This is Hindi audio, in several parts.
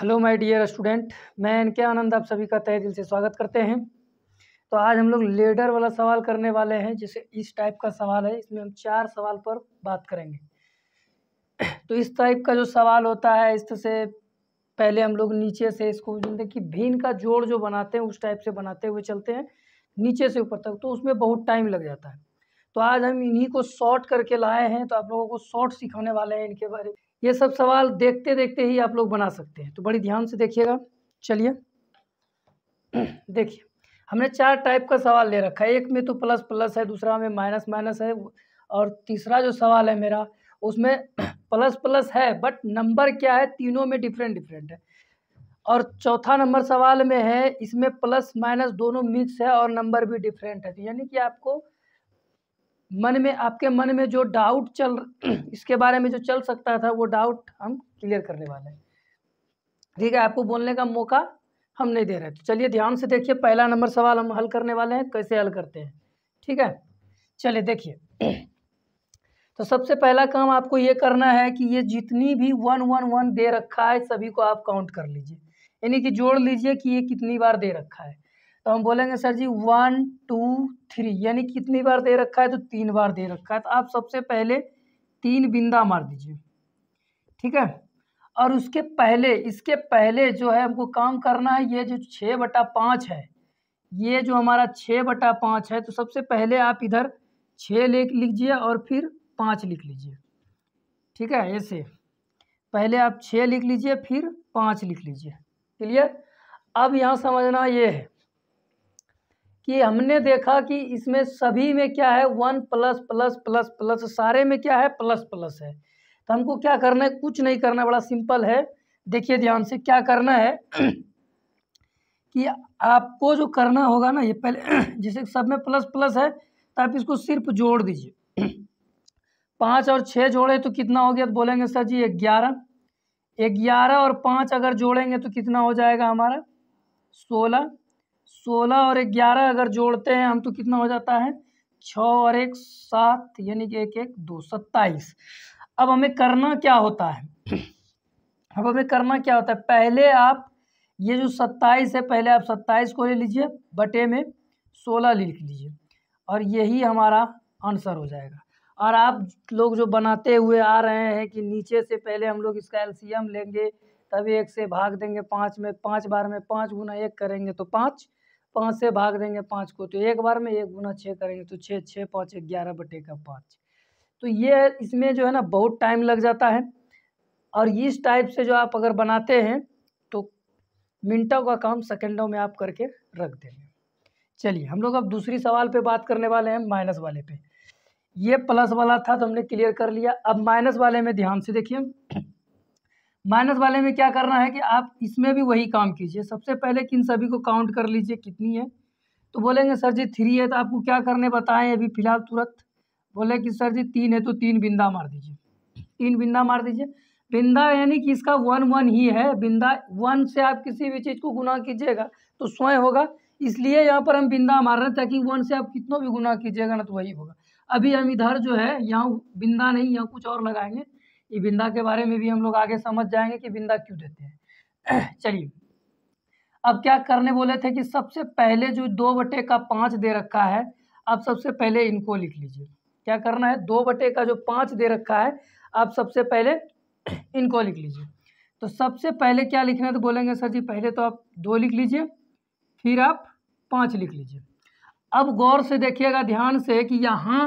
हेलो माय डियर स्टूडेंट मैं इनके आनंद आप सभी का तय दिल से स्वागत करते हैं तो आज हम लोग लेडर वाला सवाल करने वाले हैं जैसे इस टाइप का सवाल है इसमें हम चार सवाल पर बात करेंगे तो इस टाइप का जो सवाल होता है इस तरह से पहले हम लोग नीचे से इसको कि भीन का जोड़ जो बनाते हैं उस टाइप से बनाते हुए चलते हैं नीचे से ऊपर तक तो उसमें बहुत टाइम लग जाता है तो आज हम इन्हीं को शॉर्ट करके लाए हैं तो आप लोगों को शॉर्ट सिखाने वाले हैं इनके बारे में ये सब सवाल देखते देखते ही आप लोग बना सकते हैं तो बड़ी ध्यान से देखिएगा चलिए देखिए हमने चार टाइप का सवाल ले रखा है एक में तो प्लस प्लस है दूसरा में माइनस माइनस है और तीसरा जो सवाल है मेरा उसमें प्लस प्लस है बट नंबर क्या है तीनों में डिफरेंट डिफरेंट है और चौथा नंबर सवाल में है इसमें प्लस माइनस दोनों मिक्स है और नंबर भी डिफरेंट है तो यानी कि आपको मन में आपके मन में जो डाउट चल इसके बारे में जो चल सकता था वो डाउट हम क्लियर करने वाले हैं ठीक है आपको बोलने का मौका हम नहीं दे रहे तो चलिए ध्यान से देखिए पहला नंबर सवाल हम हल करने वाले हैं कैसे हल करते हैं ठीक है चलिए देखिए तो सबसे पहला काम आपको ये करना है कि ये जितनी भी वन वन वन दे रखा है सभी को आप काउंट कर लीजिए यानी कि जोड़ लीजिए कि ये कितनी बार दे रखा है तो हम बोलेंगे sir ji one two three यानी कितनी बार दे रखा है तो तीन बार दे रखा है तो आप सबसे पहले तीन बिंदा मार दीजिए ठीक है और उसके पहले इसके पहले जो है हमको काम करना है ये जो छः बटा पाँच है ये जो हमारा छः बटा पाँच है तो सबसे पहले आप इधर छः लिख लीजिए और फिर पाँच लिख लीजिए ठीक है ऐसे पहले आप छः लिख लीजिए फिर पाँच लिख लीजिए क्लियर अब यहाँ समझना ये है कि हमने देखा कि इसमें सभी में क्या है one plus plus plus plus सारे में क्या है प्लस प्लस है तो हमको क्या करना है कुछ नहीं करना बड़ा सिंपल है देखिए ध्यान से क्या करना है कि आपको जो करना होगा ना ये पहले जैसे सब में प्लस प्लस है तो आप इसको सिर्फ जोड़ दीजिए पाँच और छः जोड़े तो कितना हो गया तो बोलेंगे सर जी ग्यारह ग्यारह और पाँच अगर जोड़ेंगे तो कितना हो जाएगा हमारा सोलह सोलह और ग्यारह अगर जोड़ते हैं हम तो कितना हो जाता है छः और एक सात यानी कि एक एक दो सत्ताईस अब हमें करना क्या होता है अब हमें करना क्या होता है पहले आप ये जो सत्ताईस है पहले आप सत्ताईस को ले लीजिए बटे में सोलह लिख लीजिए और यही हमारा आंसर हो जाएगा और आप लोग जो बनाते हुए आ रहे हैं कि नीचे से पहले हम लोग इसका एलसीएम लेंगे तभी एक से भाग देंगे पाँच में पाँच बार में पाँच गुना एक करेंगे तो पाँच पाँच से भाग देंगे पाँच को तो एक बार में एक गुना छः करेंगे तो छः छः पाँच ग्यारह बटे का पाँच तो ये इसमें जो है ना बहुत टाइम लग जाता है और इस टाइप से जो आप अगर बनाते हैं तो मिनटों का काम सेकेंडों में आप करके रख देंगे चलिए हम लोग अब दूसरी सवाल पर बात करने वाले हैं माइनस वाले पे ये प्लस वाला था तो हमने क्लियर कर लिया अब माइनस वाले में ध्यान से देखिए माइनस वाले में क्या करना है कि आप इसमें भी वही काम कीजिए सबसे पहले किन सभी को काउंट कर लीजिए कितनी है तो बोलेंगे सर जी थ्री है तो आपको क्या करने बताएं अभी फिलहाल तुरंत बोले कि सर जी तीन है तो तीन बिंदा मार दीजिए तीन बिंदा मार दीजिए बिंदा यानी कि इसका वन वन ही है बिंदा वन से आप किसी भी चीज़ को गुना कीजिएगा तो स्वयं होगा इसलिए यहाँ पर हम बिंदा मार रहे हैं ताकि वन से आप कितना भी गुना कीजिएगा ना तो वही होगा अभी हम इधर जो है यहाँ बिंदा नहीं यहाँ कुछ और लगाएंगे ये बिंदा के बारे में भी हम लोग आगे समझ जाएंगे कि बिंदा क्यों देते हैं चलिए अब क्या करने बोले थे कि सबसे पहले जो दो बटे का पाँच दे रखा है आप सबसे पहले इनको लिख लीजिए क्या करना है दो बटे का जो पाँच दे रखा है आप सबसे पहले इनको लिख लीजिए तो सबसे पहले क्या लिखना है तो बोलेंगे सर जी पहले तो आप दो लिख लीजिए फिर आप पाँच लिख लीजिए अब गौर से देखिएगा ध्यान से कि यहाँ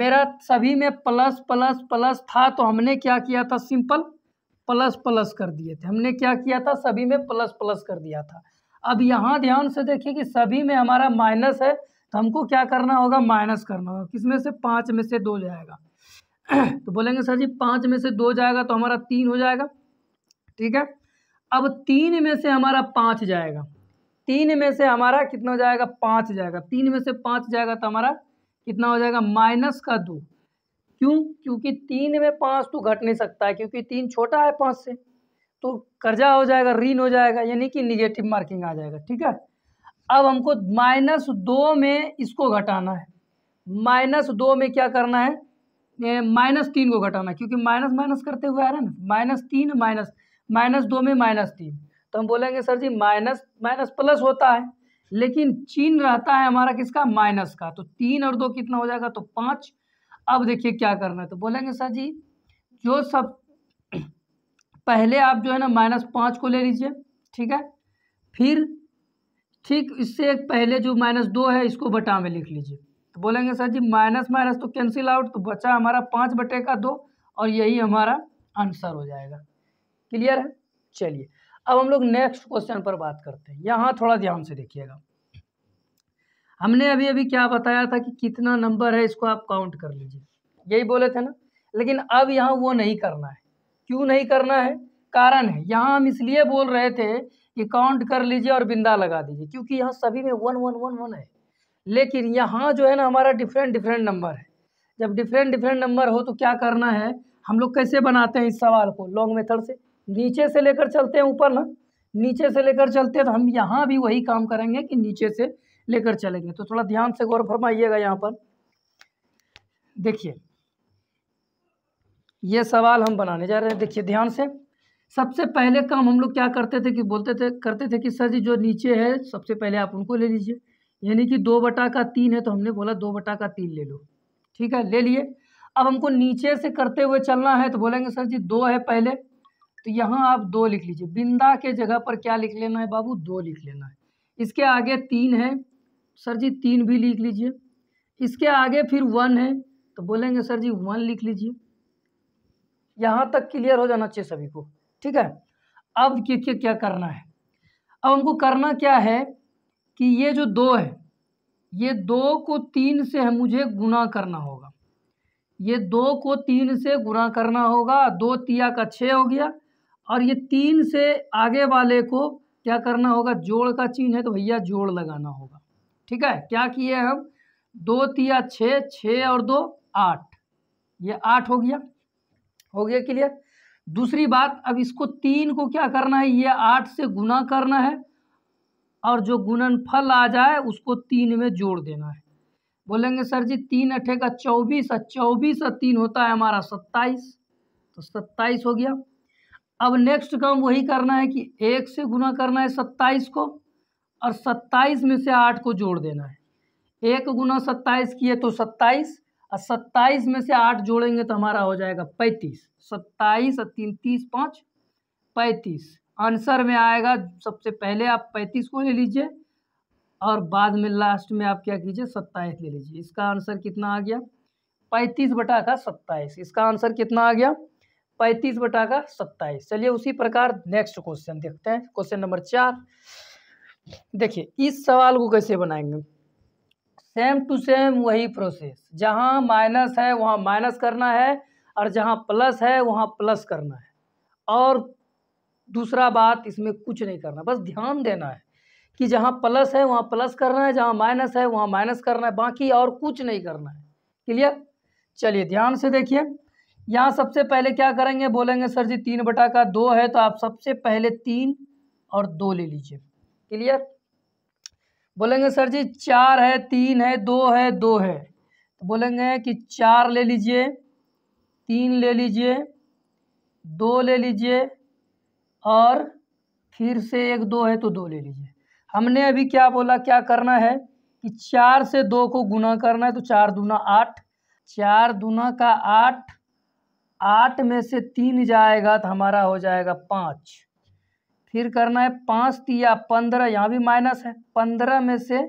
मेरा सभी में प्लस प्लस प्लस था तो हमने क्या किया था सिंपल प्लस प्लस कर दिए थे हमने क्या किया था सभी में प्लस प्लस कर दिया था अब यहाँ ध्यान से देखिए कि सभी में हमारा माइनस है तो हमको क्या करना होगा माइनस करना होगा किस में से पाँच में से दो जाएगा तो बोलेंगे सर जी पाँच में से दो जाएगा तो हमारा तीन हो जाएगा ठीक है अब तीन में से हमारा पाँच जाएगा तीन में से हमारा कितना जाएगा पाँच जाएगा तीन में से पाँच जाएगा तो हमारा कितना हो जाएगा माइनस का दो क्यों क्योंकि तीन में पाँच तो घट नहीं सकता है क्योंकि तीन छोटा है पाँच से तो कर्जा हो जाएगा ऋण हो जाएगा यानी कि निगेटिव मार्किंग आ जाएगा ठीक है अब हमको माइनस दो में इसको घटाना है माइनस दो में क्या करना है माइनस तीन को घटाना है क्योंकि माइनस माइनस करते हुए आ रहा है ना माइनस तीन माइनस माइनस दो में माइनस तीन तो हम बोलेंगे sir ji minus minus plus होता है लेकिन चिन्ह रहता है हमारा किसका माइनस का तो तीन और दो कितना हो जाएगा तो पाँच अब देखिए क्या करना है तो बोलेंगे सर जी जो सब पहले आप जो है ना माइनस पाँच को ले लीजिए ठीक है फिर ठीक इससे एक पहले जो माइनस दो है इसको बटा में लिख लीजिए तो बोलेंगे सर जी माइनस माइनस तो कैंसिल आउट तो बचा हमारा पाँच बटे का दो और यही हमारा आंसर हो जाएगा क्लियर है चलिए अब हम लोग नेक्स्ट क्वेश्चन पर बात करते हैं यहाँ थोड़ा ध्यान से देखिएगा हमने अभी अभी क्या बताया था कि कितना नंबर है इसको आप काउंट कर लीजिए यही बोले थे ना लेकिन अब यहाँ वो नहीं करना है क्यों नहीं करना है कारण है यहाँ हम इसलिए बोल रहे थे कि काउंट कर लीजिए और बिंदा लगा दीजिए क्योंकि यहाँ सभी में वन वन वन वन है लेकिन यहाँ जो है ना हमारा डिफरेंट डिफरेंट नंबर है जब डिफरेंट डिफरेंट नंबर हो तो क्या करना है हम लोग कैसे बनाते हैं इस सवाल को लॉन्ग मेथड से नीचे से लेकर चलते हैं ऊपर ना नीचे से लेकर चलते हैं तो हम यहाँ भी वही काम करेंगे कि नीचे से लेकर चलेंगे तो थोड़ा ध्यान से गौर फरमाइएगा यहाँ पर देखिए ये सवाल हम बनाने जा रहे हैं देखिए ध्यान से सबसे पहले काम हम लोग क्या करते थे कि बोलते थे करते थे कि सर जी जो नीचे है सबसे पहले आप उनको ले लीजिए यानी कि दो बटा का तीन है तो हमने बोला दो बटा का तीन ले लो ठीक है ले लिए अब हमको नीचे से करते हुए चलना है तो बोलेंगे सर जी दो है पहले तो यहाँ आप दो लिख लीजिए बिंदा के जगह पर क्या लिख लेना है बाबू दो लिख लेना है इसके आगे तीन है सर जी तीन भी लिख लीजिए इसके आगे फिर वन है तो बोलेंगे सर जी वन लिख लीजिए यहाँ तक क्लियर हो जाना चाहिए सभी को ठीक है अब क्या क्या क्या करना है अब हमको करना क्या है कि ये जो दो है ये दो को तीन से मुझे गुना करना होगा ये दो को तीन से गुना करना होगा दो तिया का छः हो गया और ये तीन से आगे वाले को क्या करना होगा जोड़ का चिन्ह है तो भैया जोड़ लगाना होगा ठीक है क्या किए हम दो तिया छः छः और दो आठ ये आठ हो गया हो गया क्लियर दूसरी बात अब इसको तीन को क्या करना है ये आठ से गुना करना है और जो गुणनफल आ जाए उसको तीन में जोड़ देना है बोलेंगे सर जी तीन अठे का चौबीस और चौबीस और तीन होता है हमारा सत्ताईस तो सत्ताईस हो गया अब नेक्स्ट काम वही करना है कि एक से गुना करना है सत्ताईस को और सत्ताईस में से आठ को जोड़ देना है एक गुना सत्ताईस किए तो सत्ताईस और सत्ताईस में से आठ जोड़ेंगे तो हमारा हो जाएगा पैंतीस सत्ताईस और तीन तीस पाँच पैंतीस आंसर में आएगा सबसे पहले आप पैंतीस को ले लीजिए और बाद में लास्ट में आप क्या कीजिए सत्ताईस ले लीजिए इसका आंसर कितना आ गया पैंतीस बटा का सत्ताईस इसका आंसर कितना आ गया पैंतीस बटा का सत्ताईस चलिए उसी प्रकार नेक्स्ट क्वेश्चन देखते हैं क्वेश्चन नंबर चार देखिए इस सवाल को कैसे बनाएंगे सेम टू सेम वही प्रोसेस जहाँ माइनस है वहाँ माइनस करना है और जहाँ प्लस है वहाँ प्लस करना है और दूसरा बात इसमें कुछ नहीं करना बस ध्यान देना है कि जहाँ प्लस है वहाँ प्लस करना है जहाँ माइनस है वहाँ माइनस करना है बाकी और कुछ नहीं करना है क्लियर चलिए ध्यान से देखिए यहाँ सबसे पहले क्या करेंगे बोलेंगे सर जी तीन बटा का दो है तो आप सबसे पहले तीन और दो ले लीजिए क्लियर बोलेंगे सर जी चार है तीन है दो है दो है तो बोलेंगे कि चार ले लीजिए तीन ले लीजिए दो ले लीजिए और फिर से एक दो है तो दो ले लीजिए हमने अभी क्या बोला क्या करना है कि चार से दो को गुना करना है तो चार दूना आठ चार दूना का आठ आठ में से तीन जाएगा तो हमारा हो जाएगा पाँच फिर करना है पाँच या पंद्रह यहाँ भी माइनस है पंद्रह में से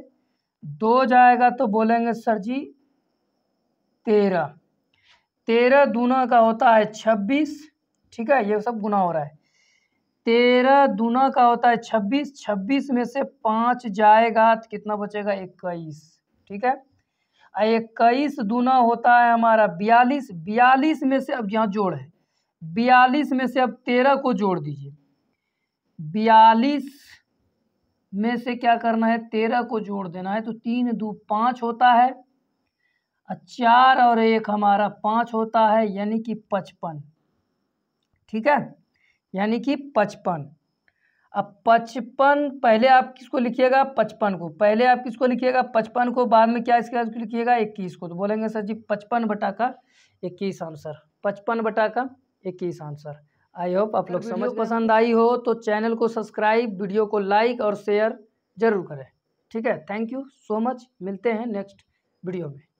दो जाएगा तो बोलेंगे सर जी तेरह तेरह दूना का होता है छब्बीस ठीक है ये सब गुना हो रहा है तेरह दूना का होता है छब्बीस छब्बीस में से पाँच जाएगा तो कितना बचेगा इक्कीस ठीक है इक्कीस दूना होता है हमारा बयालीस बयालीस में से अब यहाँ जोड़ है बयालीस में से अब तेरह को जोड़ दीजिए बयालीस में से क्या करना है तेरह को जोड़ देना है तो तीन दो पाँच होता है चार और एक हमारा पाँच होता है यानी कि पचपन ठीक है यानी कि पचपन अब पचपन पहले आप किसको लिखिएगा पचपन को पहले आप किसको लिखिएगा पचपन को बाद में क्या इसके बाद लिखिएगा इक्कीस को तो बोलेंगे सर जी पचपन बटा का इक्कीस आंसर पचपन बटा का इक्कीस आंसर आई होप आप लोग समझ पसंद आई हो तो चैनल को सब्सक्राइब वीडियो को लाइक और शेयर जरूर करें ठीक है थैंक यू सो मच मिलते हैं नेक्स्ट वीडियो में